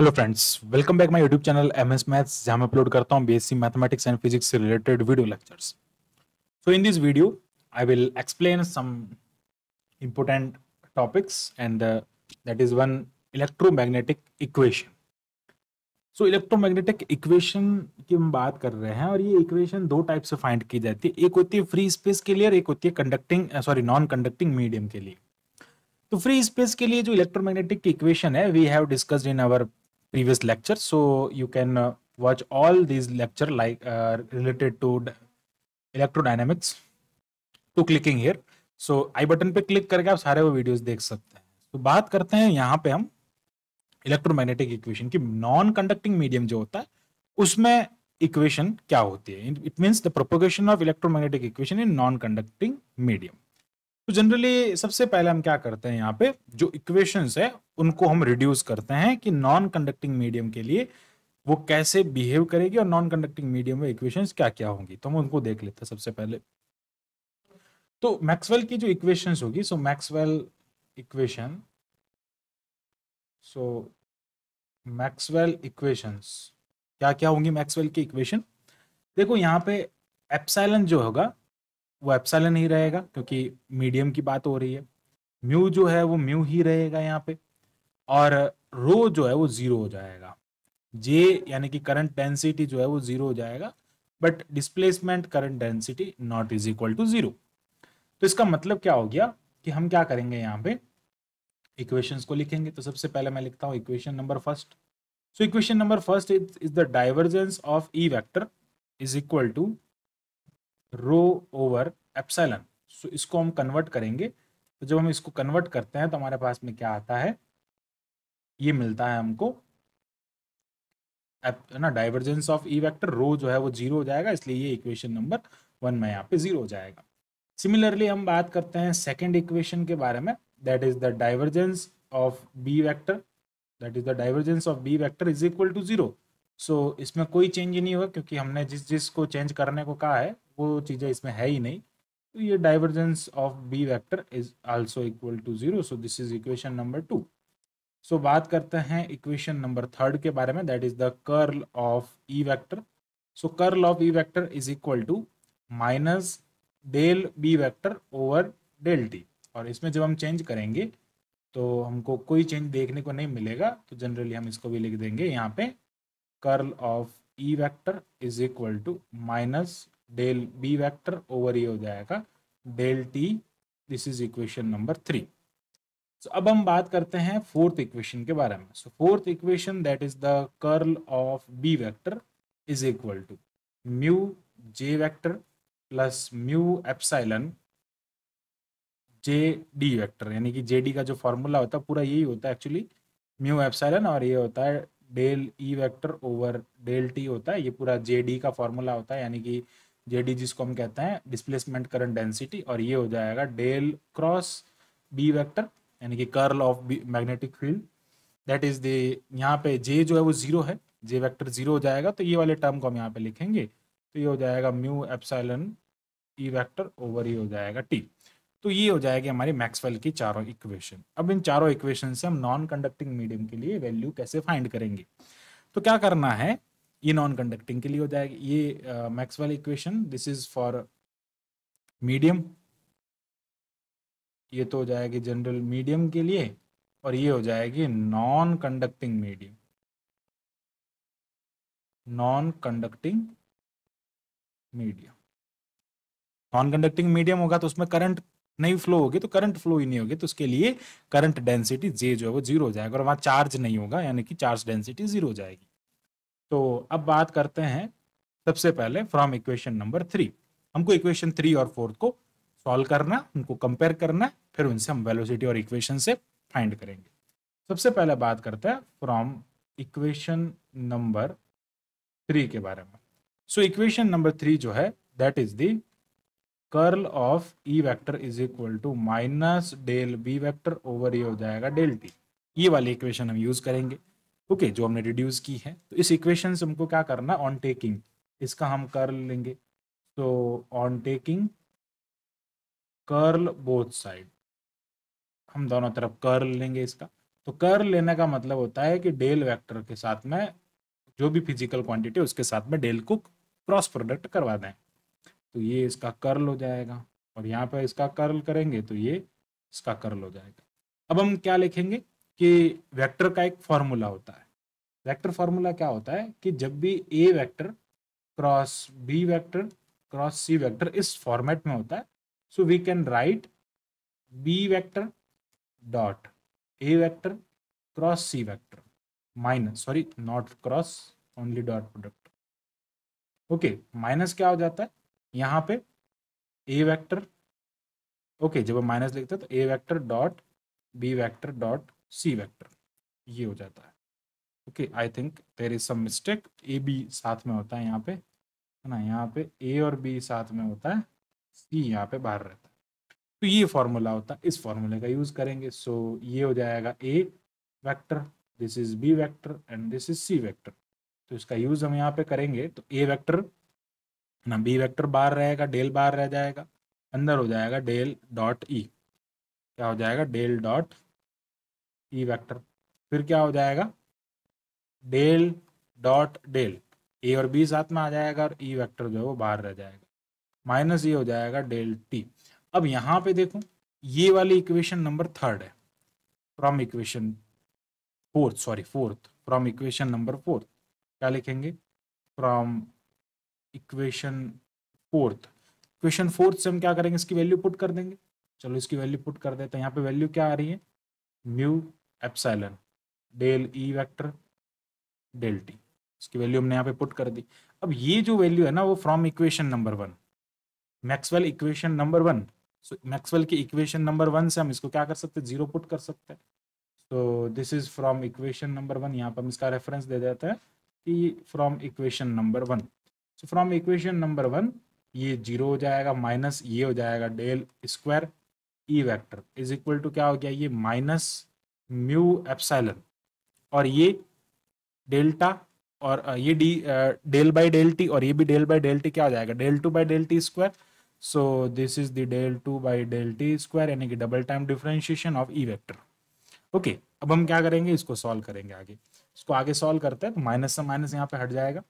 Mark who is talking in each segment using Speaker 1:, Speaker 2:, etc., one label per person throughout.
Speaker 1: Hello friends welcome back my YouTube channel M S maths जहाँ मैं upload करता हूँ बीएससी मैथमेटिक्स एंड फिजिक्स से related video lectures so in this video I will explain some important topics and that is one electromagnetic equation so electromagnetic equation की हम बात कर रहे हैं और ये इक्वेशन दो टाइप से फाइंड की जाती है एक होती है फ्री स्पेस के लिए और एक होती है conducting sorry non conducting medium के लिए तो फ्री स्पेस के लिए जो इलेक्ट्रोमैग्नेटिक इक्वेशन है we have discussed in our previous lecture so you can uh, watch all these lecture like uh, related to electrodynamics to clicking here so I button पे click करके आप सारे वो videos देख सकते हैं तो बात करते हैं यहाँ पे हम इलेक्ट्रोमैग्नेटिक इक्वेशन की नॉन कंडक्टिंग मीडियम जो होता है उसमें इक्वेशन क्या होती है it means the propagation of electromagnetic equation in non conducting medium तो जनरली सबसे पहले हम क्या करते हैं यहाँ पे जो इक्वेशंस है उनको हम रिड्यूस करते हैं कि नॉन कंडक्टिंग मीडियम के लिए वो कैसे बिहेव करेगी और नॉन कंडक्टिंग मीडियम में इक्वेशंस क्या क्या होंगी तो हम उनको देख लेते हैं सबसे पहले तो मैक्सवेल की जो इक्वेशंस होगी so Maxwell equation so Maxwell equations क्या क्या होंगी मैक्सवेल की इक्वेशन देखो यहाँ पे एप्सैलन जो होगा वो एप्सलन ही रहेगा क्योंकि मीडियम की बात हो रही है म्यू जो है वो म्यू ही रहेगा यहाँ पे और रो जो है वो ज़ीरो हो जाएगा जे यानी कि करंट डेंसिटी जो है वो ज़ीरो हो जाएगा but displacement current density not is equal to zero तो इसका मतलब क्या हो गया कि हम क्या करेंगे यहाँ पे इक्वेशंस को लिखेंगे तो सबसे पहले मैं लिखता हूँ equation number first so equation number first is the divergence of E vector is equal to rho over epsilon so इसको हम कन्वर्ट करेंगे तो जब हम इसको कन्वर्ट करते हैं तो हमारे पास में क्या आता है ये मिलता है हमको ना divergence of E vector rho जो है वो जीरो हो जाएगा इसलिए ये इक्वेशन नंबर वन में यहाँ पे जीरो हो जाएगा सिमिलरली हम बात करते हैं सेकेंड इक्वेशन के बारे में that is the divergence of B vector that is the divergence of B vector is equal to zero so इसमें कोई चेंज नहीं होगा क्योंकि हमने जिस जिस को चेंज करने को कहा है वो चीज़ें इसमें है ही नहीं तो ये divergence of B vector is also equal to zero so this is equation number two so बात करते हैं इक्वेशन नंबर थर्ड के बारे में that is the curl of E vector so curl of E vector is equal to minus del B vector over del T और इसमें जब हम चेंज करेंगे तो हमको कोई चेंज देखने को नहीं मिलेगा तो जनरली हम इसको भी लिख देंगे यहाँ पे curl of E vector is equal to minus del B vector over ये हो जाएगा del T this is equation number three so अब हम बात करते हैं फोर्थ इक्वेशन के बारे में so fourth equation that is the curl of B vector is equal to mu J vector plus mu epsilon J D vector यानी कि जे डी का जो फॉर्मूला होता है पूरा यही होता है एक्चुअली म्यू एप्साइलन और ये होता है del E vector over del T होता है ये पूरा जे डी का फॉर्मूला होता है यानी कि जेडी जिसको हम कहते हैं डिस्प्लेसमेंट करंट डेंसिटी और ये हो जाएगा डेल क्रॉस बी वेक्टर यानी कि curl of magnetic field that is the यहाँ पे जे जो है वो जीरो है जे वेक्टर जीरो हो जाएगा तो ये वाले टर्म को हम यहाँ पे लिखेंगे तो ये हो जाएगा mu epsilon E vector over ये हो जाएगा टी तो ये हो जाएगी हमारी मैक्सवेल की चारों इक्वेशन अब इन चारों इक्वेशन से हम नॉन कंडक्टिंग मीडियम के लिए वैल्यू कैसे फाइंड करेंगे तो क्या करना है ये नॉन कंडक्टिंग के लिए हो जाएगा ये Maxwell equation this is for medium ये तो हो जाएगी जनरल मीडियम के लिए और ये हो जाएगी non conducting medium non conducting medium non conducting medium होगा तो उसमें करंट नहीं फ्लो होगी तो करंट फ्लो ही नहीं होगी तो उसके लिए करंट डेंसिटी जे जो है वो जीरो हो जाएगा और वहां चार्ज नहीं होगा यानी कि चार्ज डेंसिटी जीरो हो जाएगी तो अब बात करते हैं सबसे पहले फ्रॉम इक्वेशन नंबर थ्री हमको इक्वेशन थ्री और फोर्थ को सॉल्व करना उनको कंपेयर करना फिर उनसे हम वेलोसिटी और इक्वेशन से फाइंड करेंगे सबसे पहले बात करते हैं फ्रॉम इक्वेशन नंबर थ्री के बारे में सो इक्वेशन नंबर थ्री जो है that is the curl of E vector is equal to minus del B vector over ये हो जाएगा डेल टी ये वाली इक्वेशन हम यूज करेंगे ओके okay, जो हमने रिड्यूस की है तो इस इक्वेशन से हमको क्या करना ऑन टेकिंग इसका हम कर लेंगे तो on taking curl both side हम दोनों तरफ कर्ल लेंगे इसका तो कर लेने का मतलब होता है कि डेल वेक्टर के साथ में जो भी फिजिकल क्वांटिटी उसके साथ में डेल को क्रॉस प्रोडक्ट करवा दें तो ये इसका कर्ल हो जाएगा और यहाँ पर इसका कर्ल करेंगे तो ये इसका कर्ल हो जाएगा अब हम क्या लिखेंगे कि वेक्टर का एक फॉर्मूला होता है वेक्टर फॉर्मूला क्या होता है कि जब भी A vector cross B vector cross C vector इस फॉर्मेट में होता है so we can write B vector dot A vector cross C vector minus sorry not cross only dot product okay minus क्या हो जाता है यहाँ पे ए वेक्टर ओके जब हम माइनस लिखते हैं तो A vector dot B vector dot C vector ये हो जाता है okay I think there is some mistake A B साथ में होता है यहाँ पे है ना यहाँ पे ए और बी साथ में होता है सी यहाँ पे बाहर रहता है तो ये फॉर्मूला होता है इस फॉर्मूले का यूज करेंगे सो so, ये हो जाएगा A vector this is B vector and this is C vector तो इसका यूज हम यहाँ पे करेंगे तो ए वेक्टर ना बी वेक्टर बाहर रहेगा डेल बाहर रह जाएगा अंदर हो जाएगा डेल डॉट ई क्या हो जाएगा del dot E e vector फिर क्या हो जाएगा डेल डॉट डेल ए और बी साथ में आ जाएगा और ई e वेक्टर जो है वो बाहर रह जाएगा माइनस ये e हो जाएगा डेल टी अब यहाँ पे देखो ये वाली इक्वेशन नंबर थर्ड है from equation fourth sorry fourth from equation number fourth क्या लिखेंगे from equation fourth equation fourth से हम क्या करेंगे इसकी वैल्यू पुट कर देंगे चलो इसकी वैल्यू पुट कर देते हैं यहाँ पे वैल्यू क्या आ रही है mu epsilon del E e vector del T इसकी वैल्यू हमने यहाँ पे पुट कर दी अब ये जो वैल्यू है ना वो from equation number one Maxwell equation number one so Maxwell की इक्वेशन नंबर वन से हम इसको क्या कर सकते हैं जीरो पुट कर सकते हैं so this is from equation number one यहाँ पर हम इसका रेफरेंस दे देते हैं कि from equation number one so from equation number one ये जीरो हो जाएगा माइनस ये हो जाएगा del square E vector is equal to क्या हो गया ये माइनस म्यू एप्साइलन और ये डेल्टा और ये D del by del T और ये भी डेल बाई डेल टी क्या हो जाएगा del two by del T square so this is the del two by del T square यानी कि double time differentiation of E vector okay अब हम क्या करेंगे इसको सॉल्व करेंगे आगे इसको आगे सॉल्व करते हैं तो माइनस से माइनस यहाँ पे हट जाएगा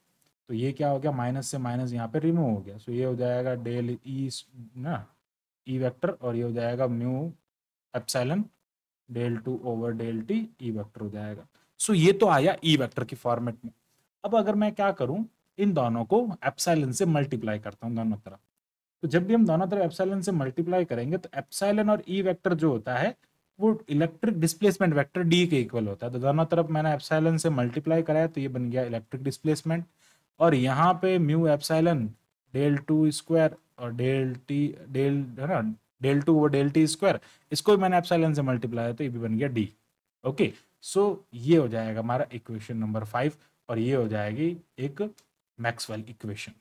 Speaker 1: तो ये क्या हो गया माइनस से माइनस यहाँ पे रिमूव हो गया सो so ये हो जाएगा डेल ई ना ई वैक्टर और ये हो जाएगा mu epsilon del two over del T E e vector हो जाएगा सो ये तो आया ई वैक्टर के फॉर्मेट में अब अगर मैं क्या करूं इन दोनों को एप्साइलन से मल्टीप्लाई करता हूं दोनों तरफ तो जब भी हम दोनों तरफ एप्साइलन से मल्टीप्लाई करेंगे तो एप्साइलन और ई e वैक्टर जो होता है वो इलेक्ट्रिक डिस्प्लेसमेंट वैक्टर डी के इक्वल होता है तो दोनों तरफ मैंने एप्साइलन से मल्टीप्लाई कराया तो ये बन गया इलेक्ट्रिक डिस्प्लेसमेंट और यहाँ पे mu epsilon del two square और डेल टी डेल है ना del two over del T square इसको भी मैंने एप्साइलन से मल्टीप्लाई तो ये भी बन गया डी ओके सो ये हो जाएगा हमारा इक्वेशन नंबर फाइव और ये हो जाएगी एक Maxwell equation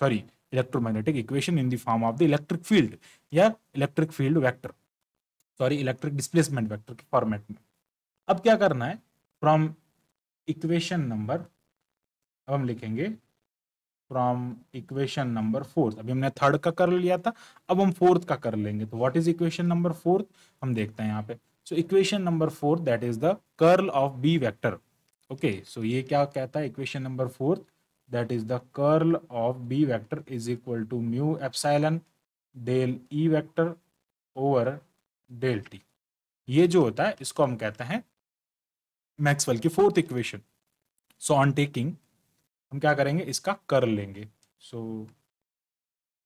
Speaker 1: sorry electromagnetic equation in the form of the electric field या electric field vector sorry electric displacement vector के फॉर्मेट में अब क्या करना है फ्रॉम इक्वेशन नंबर अब हम लिखेंगे फ्रॉम इक्वेशन नंबर फोर्थ अभी हमने थर्ड का कर लिया था अब हम फोर्थ का कर लेंगे तो what is equation number fourth हम देखते हैं यहाँ पे so equation number fourth that is the curl of B vector okay so ये क्या कहता है equation number fourth that is the curl of B vector is equal to mu epsilon del E vector over del T ये जो होता है इसको हम कहते हैं मैक्सवेल की fourth equation so on taking हम क्या करेंगे इसका कर लेंगे so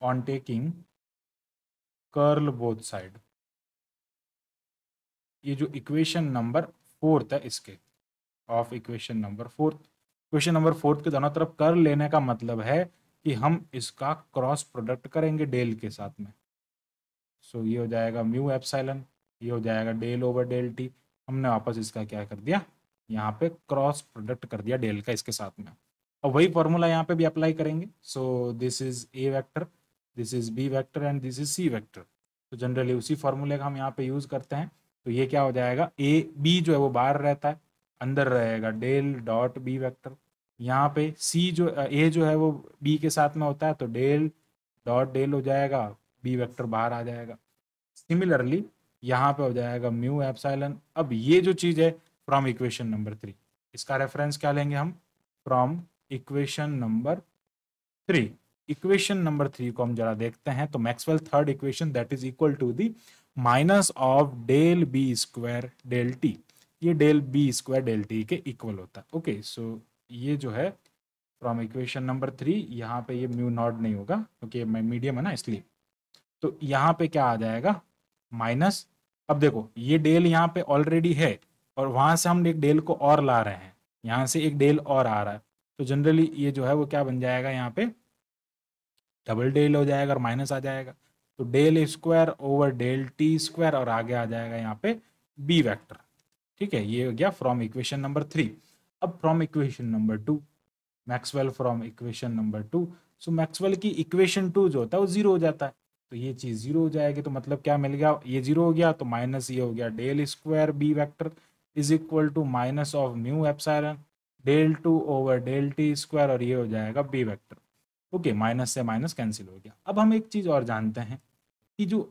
Speaker 1: on taking curl both side ये जो इक्वेशन नंबर फोर्थ है इसके of equation number fourth equation number fourth के दोनों तरफ कर लेने का मतलब है कि हम इसका क्रॉस प्रोडक्ट करेंगे डेल के साथ में सो so, ये हो जाएगा म्यू एप्साइलन ये हो जाएगा डेल ओवर डेल टी हमने वापस इसका क्या कर दिया यहाँ पे क्रॉस प्रोडक्ट कर दिया डेल का इसके साथ में अब वही फॉर्मूला यहाँ पे भी अप्लाई करेंगे so this is A vector this is B vector and this is C vector तो जनरली उसी फार्मूले का हम यहाँ पे यूज़ करते हैं तो ये क्या हो जाएगा ए बी जो है वो बाहर रहता है अंदर रहेगा डेल डॉट बी वैक्टर यहाँ पे सी जो ए जो है वो बी के साथ में होता है तो डेल डॉट डेल हो जाएगा बी वैक्टर बाहर आ जाएगा सिमिलरली यहाँ पे हो जाएगा म्यू एप्साइलन अब ये जो चीज़ है फ्रॉम इक्वेशन नंबर थ्री इसका रेफरेंस क्या लेंगे हम from equation number three equation number three को हम जरा देखते हैं तो Maxwell third equation that is equal to the minus of del B square del T ये del B square del T के इक्वल होता है ओके सो ये जो है फ्रॉम इक्वेशन नंबर थ्री यहाँ पे ये म्यू नॉट नहीं होगा क्योंकि मैं मीडियम है ना इसलिए तो यहाँ पे क्या आ जाएगा माइनस अब देखो ये डेल यहाँ पे ऑलरेडी है और वहां से हम एक डेल को और ला रहे हैं यहाँ से एक डेल और आ रहा है तो जनरली ये जो है वो क्या बन जाएगा यहाँ पे डबल डेल हो जाएगा और माइनस आ जाएगा तो del square over del T square और आगे आ जाएगा यहाँ पे बी वैक्टर ठीक है ये हो गया फ्रॉम इक्वेशन नंबर थ्री अब from equation number two Maxwell from equation number two so Maxwell की इक्वेशन टू जो होता है वो जीरो हो जाता है तो ये चीज़ जीरो हो जाएगी तो मतलब क्या मिल गया ये जीरो हो गया तो माइनस ये हो गया del square B vector is equal to minus of mu epsilon del two over del T square और ये हो जाएगा बी वेक्टर ओके माइनस से माइनस कैंसिल हो गया अब हम एक चीज़ और जानते हैं कि जो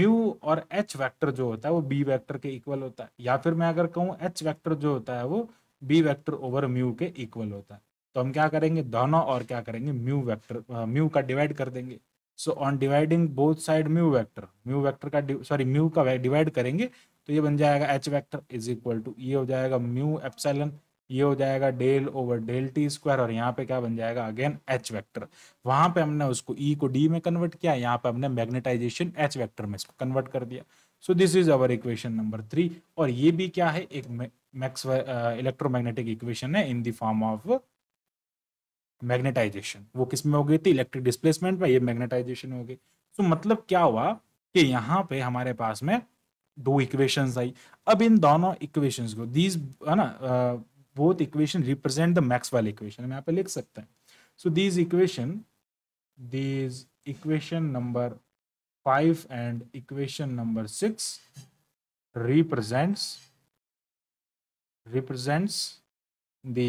Speaker 1: म्यू और एच वेक्टर जो होता है वो बी वेक्टर के इक्वल होता है या फिर मैं अगर कहूँ एच वेक्टर जो होता है वो बी वेक्टर ओवर म्यू के इक्वल होता है तो हम क्या करेंगे दोनों और क्या करेंगे म्यू वेक्टर म्यू का डिवाइड कर देंगे so on dividing both side mu vector mu vector का सॉरी म्यू का डिवाइड करेंगे तो ये बन जाएगा H vector is equal to ये हो जाएगा म्यू एप्सलन ये हो जाएगा del over del T square और यहाँ पे क्या बन जाएगा अगेन एच वेक्टर वहां पे हमने उसको ई e को डी में कन्वर्ट किया यहाँ पे हमने मैग्नेटाइजेशन एच वेक्टर में इसको कन्वर्ट कर दिया so this is our equation number three और ये भी क्या है एक मैक्स इलेक्ट्रोमैग्नेटिक इक्वेशन है in the form of magnetization वो किस में हो गई थी इलेक्ट्रिक डिस्प्लेसमेंट में ये मैग्नेटाइजेशन हो गई सो so, मतलब क्या हुआ कि यहाँ पे हमारे पास में दो इक्वेशंस आई अब इन दोनों इक्वेशंस को दीज है ना uh, both equation represent the Maxwell equation. हम यहाँ पे लिख सकते हैं so these equation these equation number 5 and equation number 6 represents represents the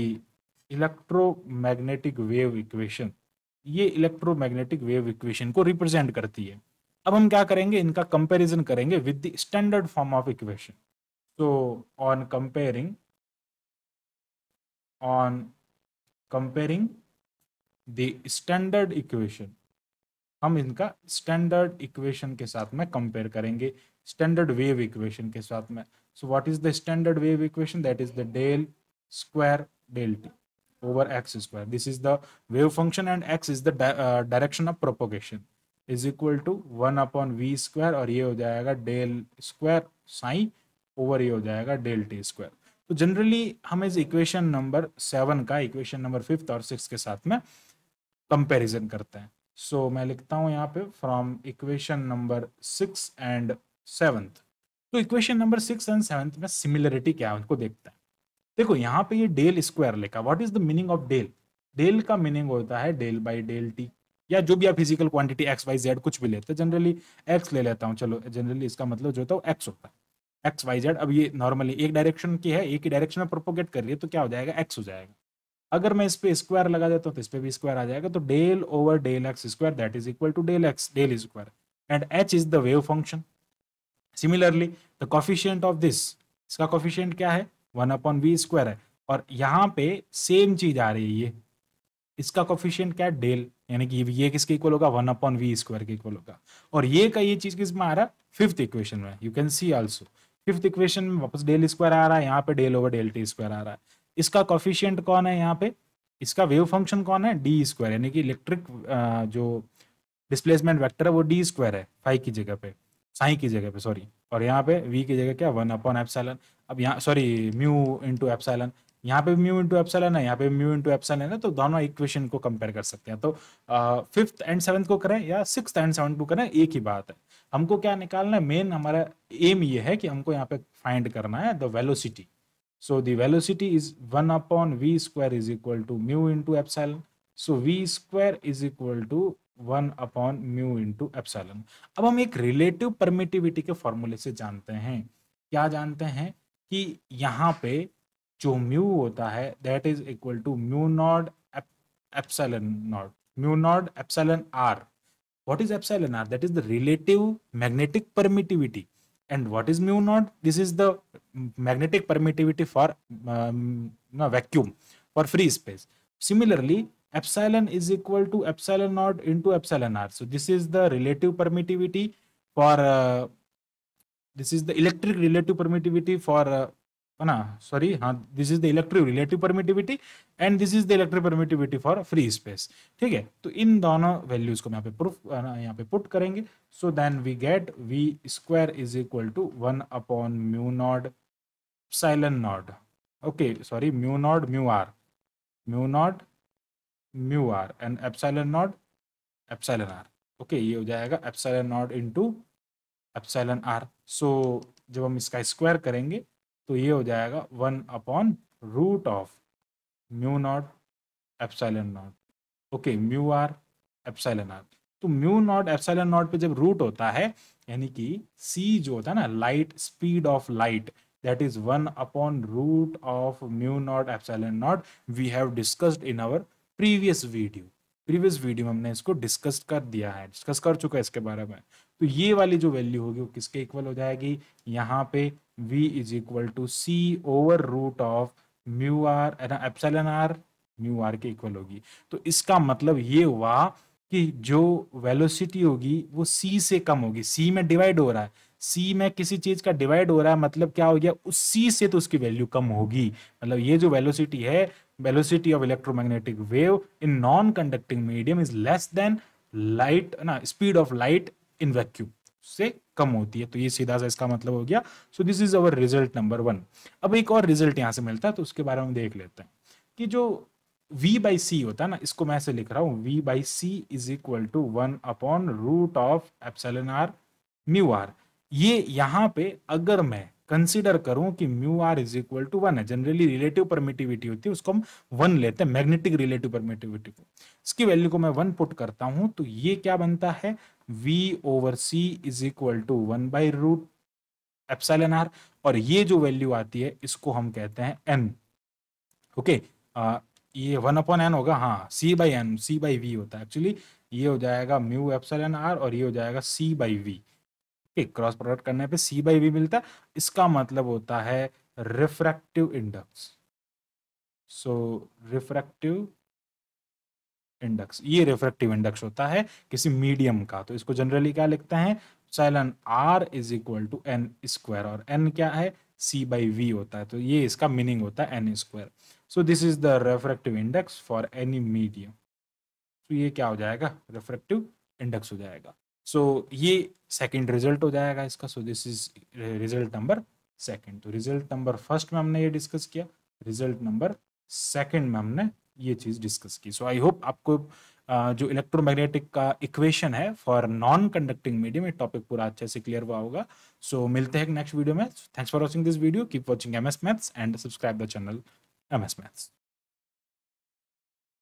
Speaker 1: electromagnetic wave equation ये इलेक्ट्रोमैग्नेटिक वेव इक्वेशन को रिप्रेजेंट करती है अब हम क्या करेंगे इनका कंपैरिजन करेंगे with the standard form of equation so on comparing on comparing the standard equation हम इनका स्टैंडर्ड इक्वेशन के साथ में कंपेयर करेंगे स्टैंडर्ड वेव इक्वेशन के साथ में so what is the standard wave equation that is the del square del t over x square this is the wave function and x is the di uh, direction of propagation is equal to 1 upon v square और ये हो जाएगा del square sine over ये हो जाएगा del T square तो generally हम इस इक्वेशन नंबर सेवन का इक्वेशन नंबर फिफ्थ और सिक्स के साथ में कंपैरिजन करते हैं सो so, मैं लिखता हूं यहाँ पे from equation number six and seventh तो equation number six and seventh में सिमिलरिटी क्या है उनको देखते हैं देखो यहाँ पे ये डेल स्क्वायर लिखा what is the meaning of del del का मीनिंग होता है डेल बाई डेल टी या जो भी आप physical quantity X Y Z कुछ भी लेते हैं जनरली एक्स ले लेता हूँ चलो जनरली इसका मतलब जो होता है एक्स होता है एक्स वाई जेड अब ये नॉर्मली एक डायरेक्शन की है एक ही डायरेक्शन में प्रोपोगेट कर रही है तो क्या हो जाएगा एक्स हो जाएगा अगर मैं इस पर स्क्वायर लगा देता हूँ तो इस पर भी स्क्वायर आ जाएगा तो del over del X square that is equal to del X del square and H is the wave function similarly the coefficient of this इसका कॉफिशियंट क्या है वन अपॉन वी स्क्वायर है और यहाँ पे सेम चीज आ रही है ये इसका कॉफिशियंट क्या है डेल यानी कि ये किसके इक्वल होगा वन अपॉन वी स्क्वायर के इक्वल होगा और ये का ये चीज किस में आ रहा है फिफ्थ इक्वेशन में you can see also fifth equation में वापस डेल स्क्वायर आ रहा है यहाँ पे del over del T square आ रहा है इसका कॉफिशियंट कौन है यहाँ पे इसका वेव फंक्शन कौन है डी स्क्वायर यानी कि इलेक्ट्रिक जो डिस्प्लेसमेंट वैक्टर है वो डी स्क्वायर है फाइव की जगह पे साई की जगह पे सॉरी और यहाँ पे वी की जगह क्या वन अपॉन एप्सलन अब यहाँ सॉरी म्यू इंटू एप्सलन यहाँ पे म्यू इंटू एप्सलन है यहाँ पे म्यू इंटू एप्सलन है तो दोनों इक्वेशन को कंपेयर कर सकते हैं तो फिफ्थ एंड सेवन्थ को करें या सिक्स एंड सेवन को करें एक ही बात है हमको क्या निकालना है मेन हमारा एम ये है कि हमको यहाँ पे फाइंड करना है the velocity so the velocity is one upon V square is equal to mu into epsilon so V square is equal to one upon mu into epsilon अब हम एक रिलेटिव परमिटिविटी के फॉर्मूले से जानते हैं क्या जानते हैं कि यहाँ पे जो म्यू होता है that is equal to mu naught epsilon naught mu naught epsilon R What is epsilon r? That is the relative magnetic permittivity. And what is mu naught? This is the magnetic permittivity for um, no, vacuum, for free space. Similarly, epsilon is equal to epsilon naught into epsilon r. So this is the relative permittivity for, uh, this is the electric relative permittivity for uh, है ना sorry हाँ this is the electric relative permittivity and this is the electric permittivity for free space ठीक है तो इन दोनों values को यहाँ पे प्रूफ यहाँ पे पुट करेंगे so then we get V square is equal to one upon mu naught epsilon naught okay sorry mu naught mu R mu naught mu R and epsilon naught epsilon R okay ये हो जाएगा epsilon naught into epsilon R so जब हम इसका square करेंगे तो ये हो जाएगा one upon root of mu naught epsilon naught okay mu R epsilon R तो म्यू नॉट एप्साइलन नॉट पे जब रूट होता है यानी कि सी जो होता है ना light speed of light that is one upon root of mu naught naught naught we have discussed in our previous video previous video में हमने इसको डिस्कस कर दिया है डिस्कस कर चुका है इसके बारे में तो ये वाली जो वैल्यू होगी वो किसके इक्वल हो जाएगी यहाँ पे v is equal to C over root of mu R epsilon R mu R के इक्वल होगी तो इसका मतलब ये हुआ कि जो वेलोसिटी होगी वो c से कम होगी c में डिवाइड हो रहा है c में किसी चीज का डिवाइड हो रहा है मतलब क्या हो गया उस c से तो उसकी वैल्यू कम होगी मतलब ये जो वेलोसिटी है velocity of electromagnetic wave in non conducting medium is less than light ना speed of light in vacuum से कम होती है तो ये सीधा सा इसका मतलब हो गया so this is our result number one अब एक और रिजल्ट यहाँ से मिलता है तो उसके बारे में देख लेते हैं कि जो v बाई सी होता है ना इसको मैं ऐसे लिख रहा हूँ v by C is equal to one upon root of epsilon R mu R ये यहाँ पे अगर मैं कंसीडर करूं कि mu R is equal to one है जनरली रिलेटिव परमिटिविटी होती है उसको हम वन लेते हैं मैग्नेटिक रिलेटिव परमिटिविटी को इसकी वैल्यू को मैं वन पुट करता हूं तो ये क्या बनता है v over c is equal to one by root epsilon R और ये जो वैल्यू आती है इसको हम कहते हैं एन ओके okay, ये वन अपॉन एन होगा हाँ C by N C by V होता है एक्चुअली ये हो जाएगा म्यू एप्सलन आर और ये हो जाएगा सी बाई वी ठीक क्रॉस प्रोडक्ट करने पे सी बाई बी मिलता है इसका मतलब होता है refractive index so refractive index ये रिफ्रैक्टिव इंडेक्स होता है किसी मीडियम का तो इसको जनरली क्या लिखते हैं epsilon R is equal to N square और एन क्या है सी बाई वी होता है तो ये इसका मीनिंग होता है N square so this is the refractive index for any medium तो ये क्या हो जाएगा रेफ्रेक्टिव इंडेक्स हो जाएगा सो ये सेकंड रिजल्ट हो जाएगा इसका so this is result number second तो रिजल्ट नंबर फर्स्ट में हमने ये डिस्कस किया रिजल्ट नंबर सेकंड में हमने ये चीज़ डिस्कस की सो आई होप आपको uh, जो इलेक्ट्रोमैग्नेटिक का इक्वेशन है फॉर नॉन कंडक्टिंग मीडियम ये टॉपिक पूरा अच्छे से क्लियर हुआ होगा सो so, मिलते हैं नेक्स्ट वीडियो में thanks for watching this video keep watching M S maths and subscribe the channel M S maths